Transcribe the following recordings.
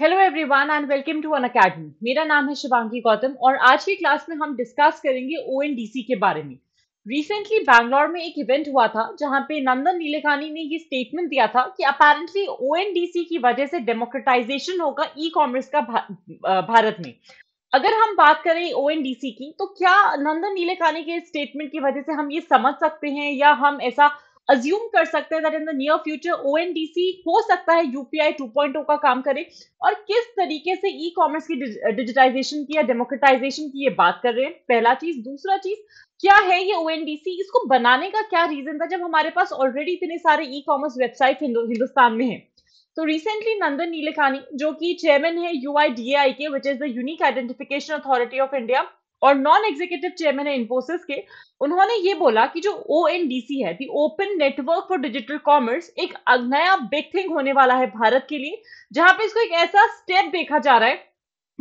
hello everyone and welcome to Unacademy मेरा नाम है शिवांगी गौतम और आज की क्लास में हम डिस्कस करेंगे ओ के बारे में रिसेंटली बैंगलोर में एक इवेंट हुआ था जहां पे नंदन नीलेखानी ने ये स्टेटमेंट दिया था कि अपेरेंटली ओ की वजह से डेमोक्रेटाइजेशन होगा ई कॉमर्स का भा, भारत में अगर हम बात करें ओ की तो क्या नंदन नीलेखानी के स्टेटमेंट की वजह से हम ये समझ सकते हैं या हम ऐसा अज्यूम कर सकते हैं that in the near future ओ हो सकता है यूपीआई 2.0 का काम करे और किस तरीके से ई कॉमर्स की डिजिटाइजेशन की या डेमोक्रेटाइजेशन की ये बात कर रहे हैं पहला चीज दूसरा चीज क्या है ये ओ इसको बनाने का क्या रीजन था जब हमारे पास ऑलरेडी इतने सारे ई कॉमर्स वेबसाइट हिंदुस्तान में है तो रिसेंटली नंदन नीलेखानी जो कि चेयरमैन है यू के which is the unique identification authority of India और नॉन एग्जीक्यूटिव चेयरमैन है इन्फोसिस के उन्होंने ये बोला कि जो ओ एन डी सी है open network for digital commerce एक नया बिग थिंग होने वाला है भारत के लिए जहां पे इसको एक ऐसा स्टेप देखा जा रहा है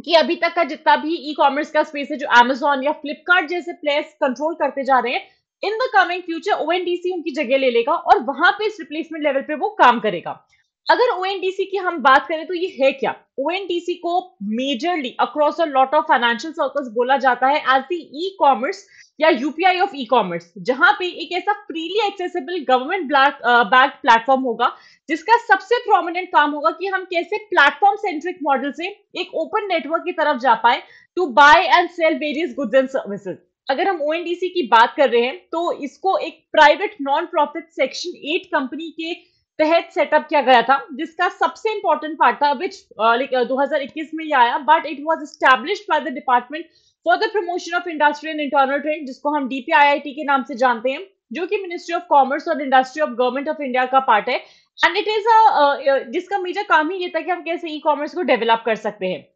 कि अभी तक का जितना भी ई कॉमर्स का स्पेस है जो एमेजोन या फ्लिपकार्ट जैसे प्लेयर्स कंट्रोल करते जा रहे हैं in the coming future O N D C उनकी जगह ले लेगा और वहां पे इस रिप्लेसमेंट लेवल पे वो काम करेगा अगर ओ की हम बात करें तो ये है क्या ओ को majorly across a lot of financial circles बोला जाता है एज दी ई कॉमर्स या यूपीआई ऑफ ई कॉमर्स जहां पे एक ऐसा freely accessible government back platform होगा जिसका सबसे प्रोमिनेंट काम होगा कि हम कैसे प्लेटफॉर्म सेंट्रिक मॉडल से एक ओपन नेटवर्क की तरफ जा पाए to buy and sell various goods and services अगर हम ओ की बात कर रहे हैं तो इसको एक private non profit section eight company के तहत सेटअप किया गया था जिसका सबसे इंपॉर्टेंट पार्ट था विच लाइक uh, uh, दो में ये आया but it was established by the department for the promotion of industry and internal trade जिसको हम डीपीआईआईटी के नाम से जानते हैं जो कि मिनिस्ट्री ऑफ कॉमर्स और industry of government of India का पार्ट है एंड इट इज जिसका मेजर काम ही ये था कि हम कैसे ई कॉमर्स को डेवलप कर सकते हैं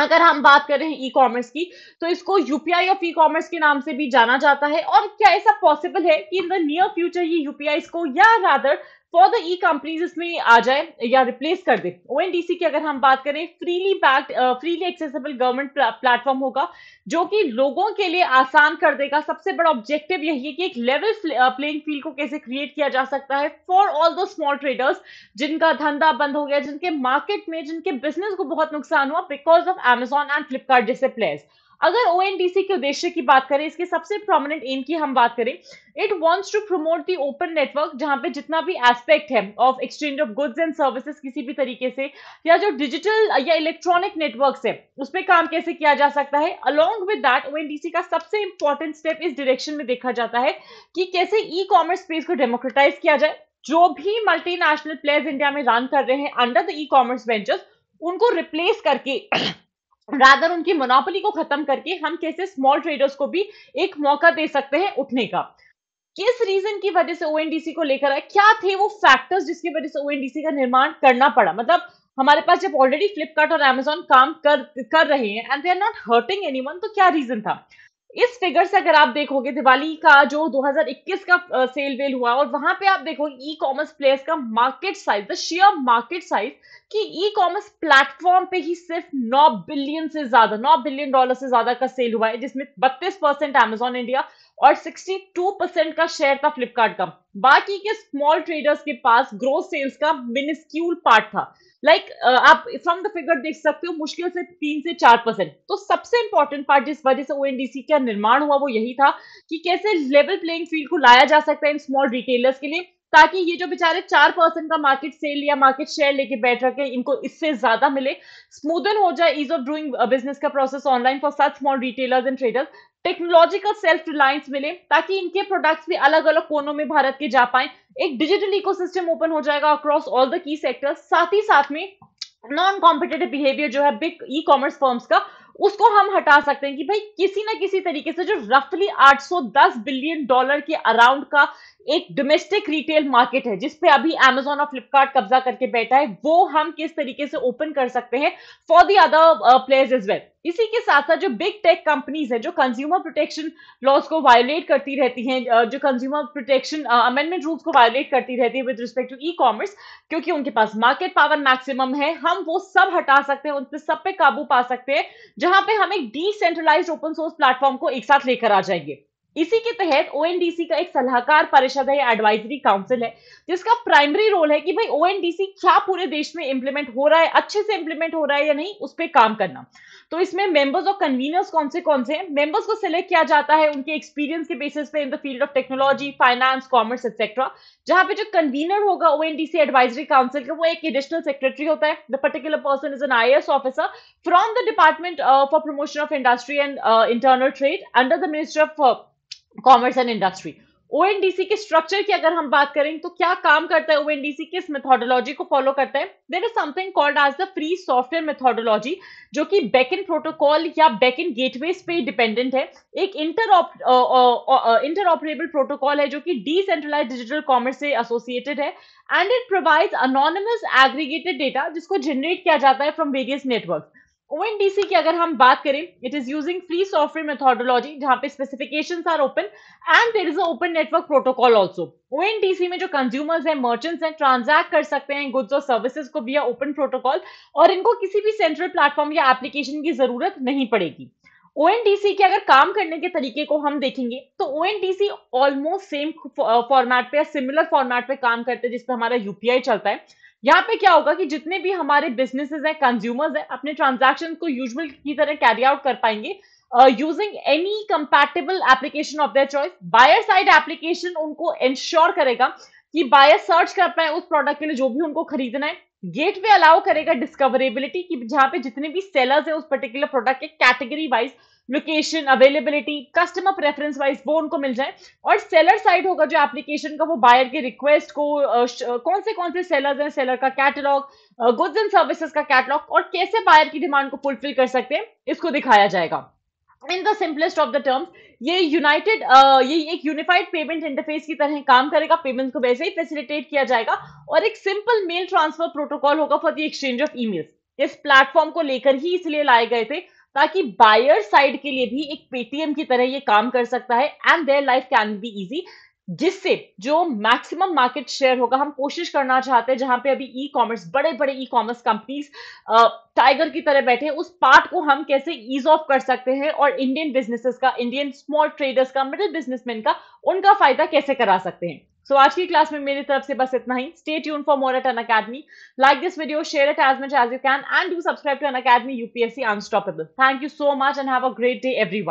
अगर हम बात करें ई कॉमर्स की तो इसको यूपीआई ऑफ ई कॉमर्स के नाम से भी जाना जाता है और क्या ऐसा पॉसिबल है कि इन द नियर फ्यूचर ये यूपीआई को या रादर फॉर ई कंपनीज इसमें आ जाए या रिप्लेस कर दे ओ की अगर हम बात करें freely backed freely accessible government platform होगा जो कि लोगों के लिए आसान कर देगा सबसे बड़ा ऑब्जेक्टिव यही है कि एक लेवल प्लेइंग फील्ड को कैसे क्रिएट किया जा सकता है फॉर ऑल दो स्मॉल ट्रेडर्स जिनका धंधा बंद हो गया जिनके मार्केट में जिनके बिजनेस को बहुत नुकसान हुआ because of Amazon and Flipkart जैसे प्लेयर्स अगर ओ के उद्देश्य की बात करें इसके सबसे प्रोमिनेंट एम की हम बात करें it wants to promote the open network जहां पे जितना भी एस्पेक्ट है of exchange of goods and services किसी भी तरीके से या जो डिजिटल या इलेक्ट्रॉनिक नेटवर्क है उस पर काम कैसे किया जा सकता है अलॉन्ग विद दैट ओ का सबसे इंपॉर्टेंट स्टेप इस डिरेक्शन में देखा जाता है कि कैसे ई कॉमर्स स्पेस को डेमोक्रेटाइज किया जाए जो भी मल्टीनेशनल प्लेयर्स इंडिया में रन कर रहे हैं under the e commerce ventures उनको रिप्लेस करके रादर उनकी मोनोपोली को खत्म करके हम कैसे स्मॉल ट्रेडर्स को भी एक मौका दे सकते हैं उठने का किस रीजन की वजह से ओएनडीसी को लेकर आए क्या थे वो फैक्टर्स जिसकी वजह से ओएनडीसी का निर्माण करना पड़ा मतलब हमारे पास जब ऑलरेडी फ्लिपकार्ट और एमेजॉन काम कर कर रहे हैं and they are not hurting anyone तो क्या रीजन था इस फिगर से अगर आप देखोगे दिवाली का जो 2021 का सेल वेल हुआ और वहां पे आप देखोगे ई कॉमर्स प्लेयर्स का market size the share market size कि ई कॉमर्स प्लेटफॉर्म पे ही सिर्फ 9 बिलियन से ज्यादा 9 बिलियन डॉलर से ज्यादा का सेल हुआ है जिसमें 32 परसेंट एमेजॉन इंडिया और 62 परसेंट का शेयर था फ्लिपकार्ट का बाकी के स्मॉल ट्रेडर्स के पास ग्रोथ सेल्स का मिनिस्क्यूल पार्ट था लाइक like, uh, आप फ्रॉम द फिगर देख सकते हो मुश्किल से तीन से चार परसेंट तो सबसे इंपॉर्टेंट पार्ट जिस वजह से ओएनडीसी का निर्माण हुआ वो यही था कि कैसे लेवल प्लेइंग फील्ड को लाया जा सकता है इन स्मॉल रिटेलर्स के लिए ताकि ये जो बेचारे चार परसेंट का मार्केट सेल या मार्केट शेयर लेके बैठ रखे इनको इससे ज्यादा मिले स्मूदन हो जाए ईज ऑफ डूइंग बिजनेस का process online for such small retailers and traders technological self reliance मिले ताकि इनके प्रोडक्ट्स भी अलग अलग कोनों में भारत के जा पाए एक डिजिटल इकोसिस्टम ओपन हो जाएगा across all the key sectors साथ ही साथ में नॉन कॉम्पिटेटिव बिहेवियर जो है बिग ई कॉमर्स फर्म्स का उसको हम हटा सकते हैं कि भाई किसी ना किसी तरीके से जो रफली 810 बिलियन डॉलर के अराउंड का एक डोमेस्टिक रिटेल मार्केट है जिसपे अभी एमेजोन और फ्लिपकार्ट कब्जा करके बैठा है वो हम किस तरीके से ओपन कर सकते हैं for the other players as well इसी के साथ साथ जो बिग टेक कंपनीज है जो कंज्यूमर प्रोटेक्शन लॉज को वायोलेट करती रहती हैं uh, जो कंज्यूमर प्रोटेक्शन अमेंडमेंट रूल्स को वायोलेट करती रहती है with respect to e commerce क्योंकि उनके पास मार्केट पावर मैक्सिमम है हम वो सब हटा सकते हैं उन पर सब पे काबू पा सकते हैं जहां जहां पे हम एक डिसेंट्रलाइज ओपन सोर्स प्लेटफॉर्म को एक साथ लेकर आ जाएंगे इसी के तहत ओ का एक सलाहकार परिषद है एडवाइजरी काउंसिल है जिसका प्राइमरी रोल है कि भाई ओ क्या पूरे देश में इंप्लीमेंट हो रहा है अच्छे से इंप्लीमेंट हो रहा है या नहीं उस पर काम करना तो इसमें मेंबर्स और कन्वीनर्स कौन से कौन से हैं मेंबर्स को सिलेक्ट किया जाता है उनके एक्सपीरियंस के बेसिस पे in the field of technology finance commerce etcetera जहां पे जो कन्वीनर होगा ओ एडवाइजरी काउंसिल का वो एक एडिशनल सेक्रेटरी होता है the particular person is an I officer from the department for promotion of industry and internal trade under the ministry of commerce and industry ONDC के स्ट्रक्चर की अगर हम बात करें तो क्या काम करता है ओएनडीसी किस मेथोडोलॉजी को फॉलो करता है there is something called as the free software methodology जो कि बैकएंड प्रोटोकॉल या बैकएंड गेटवेज पे डिपेंडेंट है एक इंटर इंटरऑपरेबल प्रोटोकॉल है जो कि डिसेंट्रलाइज डिजिटल कॉमर्स से एसोसिएटेड है and it provides anonymous aggregated data जिसको जनरेट किया जाता है फ्रॉम वेरियस नेटवर्क ओ की अगर हम बात करें it is using free software methodology जहां पे specification are open and there is a open network protocol also ओ में जो कंज्यूमर्स हैं मर्चेंट्स हैं ट्रांजैक्ट कर सकते हैं गुड्स और सर्विसेज को भी ओपन प्रोटोकॉल और इनको किसी भी सेंट्रल प्लेटफॉर्म या एप्लीकेशन की जरूरत नहीं पड़ेगी ओ के अगर काम करने के तरीके को हम देखेंगे तो ओ ऑलमोस्ट सेम फॉर्मेट पे या सिमिलर फॉर्मेट पे काम करते हैं जिसपे हमारा यूपीआई चलता है यहाँ पे क्या होगा कि जितने भी हमारे बिजनेसेस हैं कंज्यूमर्स हैं अपने ट्रांजैक्शंस को यूजुअल की तरह कैरी आउट कर पाएंगे using any compatible application of their choice buyer side application उनको इंश्योर करेगा कि बायर सर्च कर पाए उस प्रोडक्ट के लिए जो भी उनको खरीदना है गेटवे अलाउ करेगा डिस्कवरेबिलिटी कि जहां पे जितने भी सेलर्स है उस पर्टिकुलर प्रोडक्ट के category wise location availability customer preference wise वो उनको मिल जाए और सेलर साइड होगा जो एप्लीकेशन का वो बायर के रिक्वेस्ट को कौन से कौन से सेलर्स हैं सेलर का कैटलॉग गुड्स एंड सर्विसेज का कैटलॉग और कैसे बायर की डिमांड को फुलफिल कर सकते हैं इसको दिखाया जाएगा in the simplest of the terms ये यूनाइटेड uh, ये एक यूनिफाइड पेमेंट इंटरफेस की तरह काम करेगा पेमेंट को वैसे ही फैसिलिटेट किया जाएगा और एक सिंपल मेल ट्रांसफर प्रोटोकॉल होगा for the exchange of emails इस प्लेटफॉर्म को लेकर ही इसलिए लाए गए थे ताकि बायर साइड के लिए भी एक पेटीएम की तरह ये काम कर सकता है and their life can be easy जिससे जो मैक्सिमम मार्केट शेयर होगा हम कोशिश करना चाहते हैं जहां पे अभी ई कॉमर्स बड़े बड़े ई कॉमर्स कंपनीज टाइगर की तरह बैठे उस पार्ट को हम कैसे ईज ऑफ कर सकते हैं और इंडियन बिजनेसेस का इंडियन स्मॉल ट्रेडर्स का मिडिल बिजनेसमैन का उनका फायदा कैसे करा सकते हैं सो so, आज की क्लास में मेरी तरफ से बस इतना ही stay tune for more at Unacademy like this video share it as much as you can and do subscribe to Unacademy UPSC unstoppable thank you so much and have a great day every